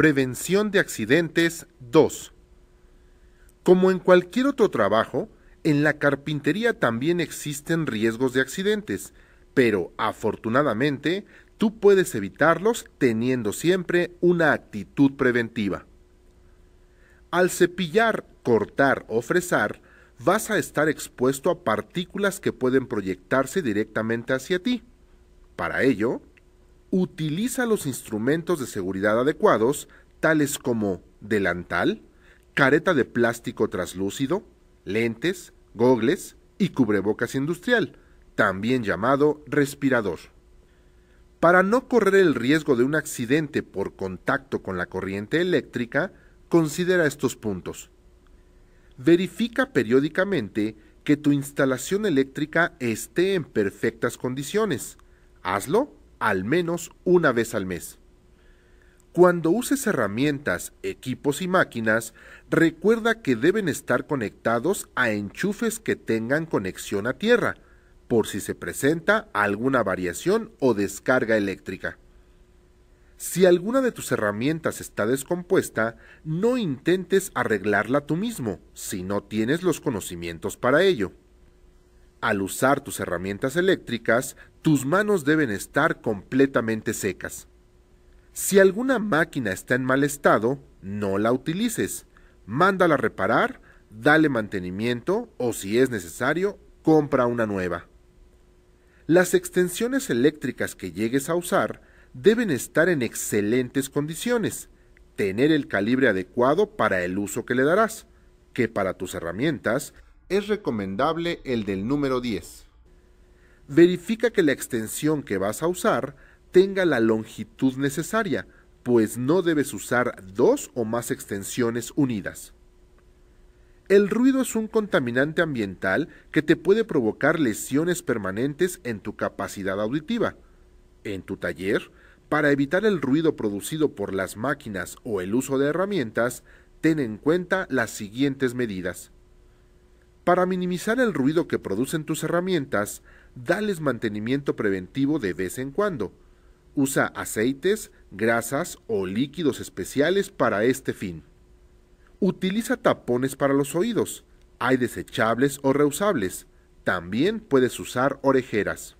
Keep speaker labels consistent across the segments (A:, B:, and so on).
A: Prevención de accidentes 2. Como en cualquier otro trabajo, en la carpintería también existen riesgos de accidentes, pero afortunadamente tú puedes evitarlos teniendo siempre una actitud preventiva. Al cepillar, cortar o fresar, vas a estar expuesto a partículas que pueden proyectarse directamente hacia ti. Para ello, utiliza los instrumentos de seguridad adecuados, tales como delantal, careta de plástico traslúcido, lentes, gogles y cubrebocas industrial, también llamado respirador. Para no correr el riesgo de un accidente por contacto con la corriente eléctrica, considera estos puntos. Verifica periódicamente que tu instalación eléctrica esté en perfectas condiciones. Hazlo al menos una vez al mes. Cuando uses herramientas, equipos y máquinas, recuerda que deben estar conectados a enchufes que tengan conexión a tierra, por si se presenta alguna variación o descarga eléctrica. Si alguna de tus herramientas está descompuesta, no intentes arreglarla tú mismo si no tienes los conocimientos para ello. Al usar tus herramientas eléctricas, tus manos deben estar completamente secas. Si alguna máquina está en mal estado, no la utilices. Mándala reparar, dale mantenimiento o si es necesario, compra una nueva. Las extensiones eléctricas que llegues a usar deben estar en excelentes condiciones, tener el calibre adecuado para el uso que le darás, que para tus herramientas es recomendable el del número 10. Verifica que la extensión que vas a usar tenga la longitud necesaria, pues no debes usar dos o más extensiones unidas. El ruido es un contaminante ambiental que te puede provocar lesiones permanentes en tu capacidad auditiva. En tu taller, para evitar el ruido producido por las máquinas o el uso de herramientas, ten en cuenta las siguientes medidas. Para minimizar el ruido que producen tus herramientas, dales mantenimiento preventivo de vez en cuando. Usa aceites, grasas o líquidos especiales para este fin. Utiliza tapones para los oídos. Hay desechables o reusables. También puedes usar orejeras.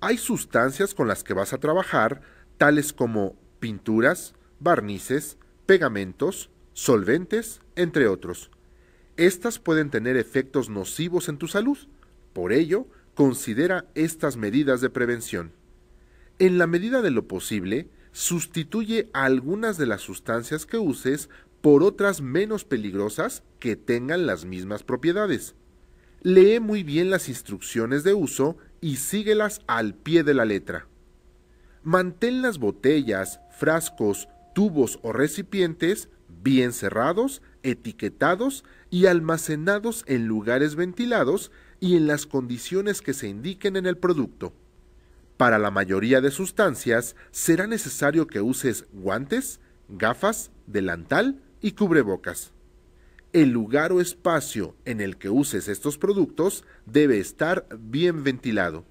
A: Hay sustancias con las que vas a trabajar, tales como pinturas, barnices, pegamentos, solventes, entre otros. Estas pueden tener efectos nocivos en tu salud. Por ello, considera estas medidas de prevención. En la medida de lo posible, sustituye algunas de las sustancias que uses por otras menos peligrosas que tengan las mismas propiedades. Lee muy bien las instrucciones de uso y síguelas al pie de la letra. Mantén las botellas, frascos, tubos o recipientes bien cerrados, etiquetados y almacenados en lugares ventilados y en las condiciones que se indiquen en el producto. Para la mayoría de sustancias será necesario que uses guantes, gafas, delantal y cubrebocas. El lugar o espacio en el que uses estos productos debe estar bien ventilado.